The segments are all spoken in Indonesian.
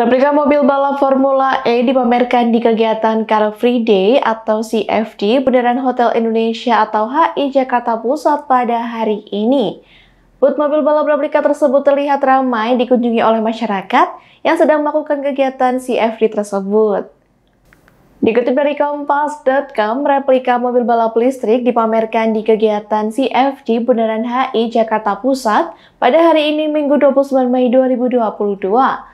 Replika mobil balap Formula E dipamerkan di kegiatan Car Free Day atau CFD Bundaran Hotel Indonesia atau HI Jakarta Pusat pada hari ini. Booth mobil balap replika tersebut terlihat ramai dikunjungi oleh masyarakat yang sedang melakukan kegiatan CFD tersebut. Dikutip dari Kompas.com, replika mobil balap listrik dipamerkan di kegiatan CFD Bundaran HI Jakarta Pusat pada hari ini Minggu 29 Mei 2022.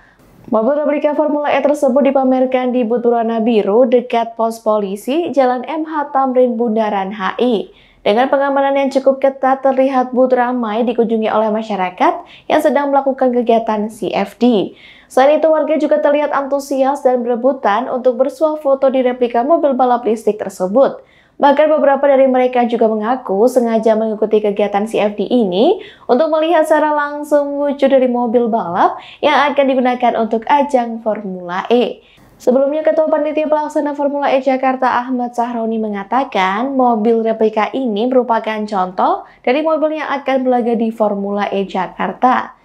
Mobil replika Formula E tersebut dipamerkan di Buturana Biru dekat pos polisi Jalan MH Tamrin Bundaran HI. Dengan pengamanan yang cukup ketat terlihat booth ramai dikunjungi oleh masyarakat yang sedang melakukan kegiatan CFD. Selain itu warga juga terlihat antusias dan berebutan untuk bersuah foto di replika mobil balap listrik tersebut. Bahkan beberapa dari mereka juga mengaku sengaja mengikuti kegiatan CFD ini untuk melihat secara langsung wujud dari mobil balap yang akan digunakan untuk ajang Formula E. Sebelumnya Ketua Panitia Pelaksana Formula E Jakarta Ahmad Sahroni mengatakan mobil replika ini merupakan contoh dari mobil yang akan berlaga di Formula E Jakarta.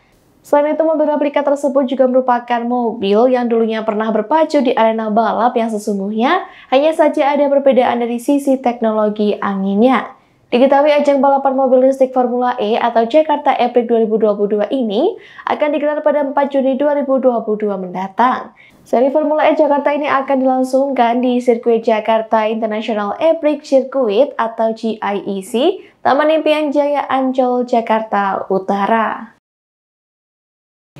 Selain itu, mobil replika tersebut juga merupakan mobil yang dulunya pernah berpacu di arena balap yang sesungguhnya, hanya saja ada perbedaan dari sisi teknologi anginnya. Diketahui ajang balapan mobil listrik Formula E atau Jakarta e 2022 ini akan digelar pada 4 Juni 2022 mendatang. Seri Formula E Jakarta ini akan dilangsungkan di Sirkuit Jakarta International e Circuit atau GIEC, Taman Impian Jaya Ancol, Jakarta Utara.